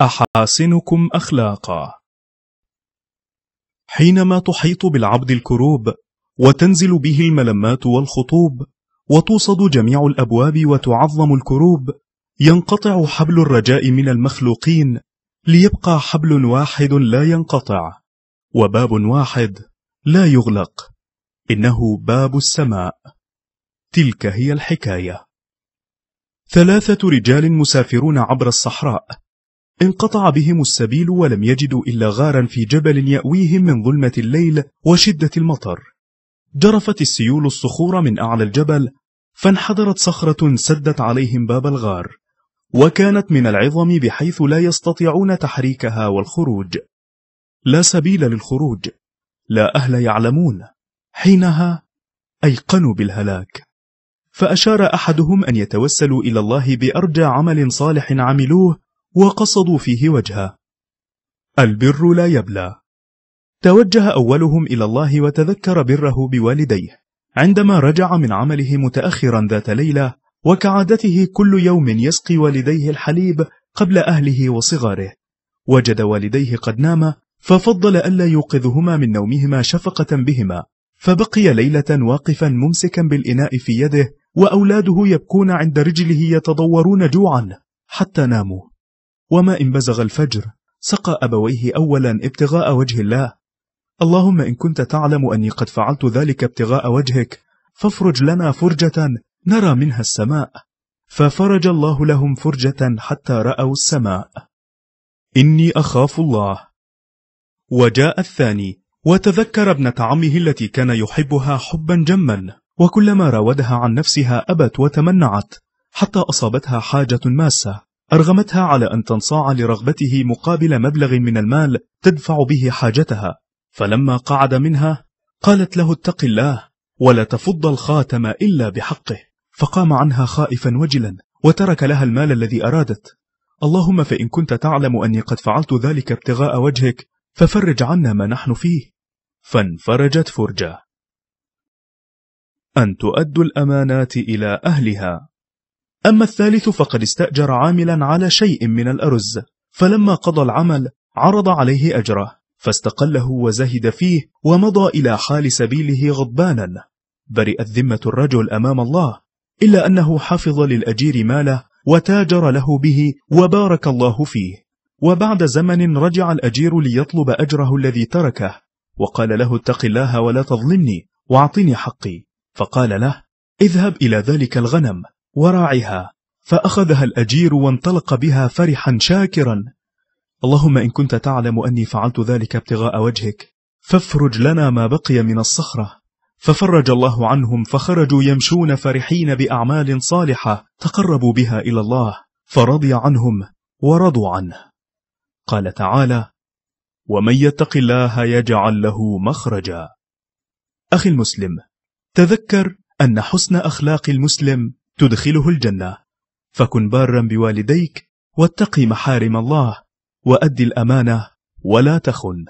أحاسنكم أخلاقا حينما تحيط بالعبد الكروب وتنزل به الملمات والخطوب وتوصد جميع الأبواب وتعظم الكروب ينقطع حبل الرجاء من المخلوقين ليبقى حبل واحد لا ينقطع وباب واحد لا يغلق إنه باب السماء تلك هي الحكاية ثلاثة رجال مسافرون عبر الصحراء انقطع بهم السبيل ولم يجدوا إلا غارا في جبل يأويهم من ظلمة الليل وشدة المطر جرفت السيول الصخور من أعلى الجبل فانحدرت صخرة سدت عليهم باب الغار وكانت من العظم بحيث لا يستطيعون تحريكها والخروج لا سبيل للخروج لا أهل يعلمون حينها أيقنوا بالهلاك فأشار أحدهم أن يتوسلوا إلى الله بأرجى عمل صالح عملوه وقصدوا فيه وجهه البر لا يبلى توجه أولهم إلى الله وتذكر بره بوالديه عندما رجع من عمله متأخرا ذات ليلة وكعادته كل يوم يسقي والديه الحليب قبل أهله وصغاره وجد والديه قد ناما ففضل ألا يوقظهما من نومهما شفقة بهما فبقي ليلة واقفا ممسكا بالإناء في يده وأولاده يبكون عند رجله يتضورون جوعا حتى ناموا وما إن بزغ الفجر سقى أبويه أولا ابتغاء وجه الله اللهم إن كنت تعلم أني قد فعلت ذلك ابتغاء وجهك فافرج لنا فرجة نرى منها السماء ففرج الله لهم فرجة حتى رأوا السماء إني أخاف الله وجاء الثاني وتذكر ابنة عمه التي كان يحبها حبا جما وكلما راودها عن نفسها أبت وتمنعت حتى أصابتها حاجة ماسة أرغمتها على أن تنصاع لرغبته مقابل مبلغ من المال تدفع به حاجتها فلما قعد منها قالت له اتق الله ولا تفض الخاتم إلا بحقه فقام عنها خائفا وجلا وترك لها المال الذي أرادت اللهم فإن كنت تعلم أني قد فعلت ذلك ابتغاء وجهك ففرج عنا ما نحن فيه فانفرجت فرجة أن تؤدوا الأمانات إلى أهلها أما الثالث فقد استأجر عاملا على شيء من الأرز فلما قضى العمل عرض عليه أجره فاستقله وزهد فيه ومضى إلى حال سبيله غضبانا برئت ذمة الرجل أمام الله إلا أنه حفظ للأجير ماله وتاجر له به وبارك الله فيه وبعد زمن رجع الأجير ليطلب أجره الذي تركه وقال له اتق الله ولا تظلمني واعطني حقي فقال له اذهب إلى ذلك الغنم وراعها فأخذها الأجير وانطلق بها فرحا شاكرا اللهم إن كنت تعلم أني فعلت ذلك ابتغاء وجهك فافرج لنا ما بقي من الصخرة ففرج الله عنهم فخرجوا يمشون فرحين بأعمال صالحة تقربوا بها إلى الله فرضي عنهم ورضوا عنه قال تعالى ومن يتق الله يجعل له مخرجا أخي المسلم تذكر أن حسن أخلاق المسلم تدخله الجنة فكن بارا بوالديك واتقي محارم الله وأد الأمانة ولا تخن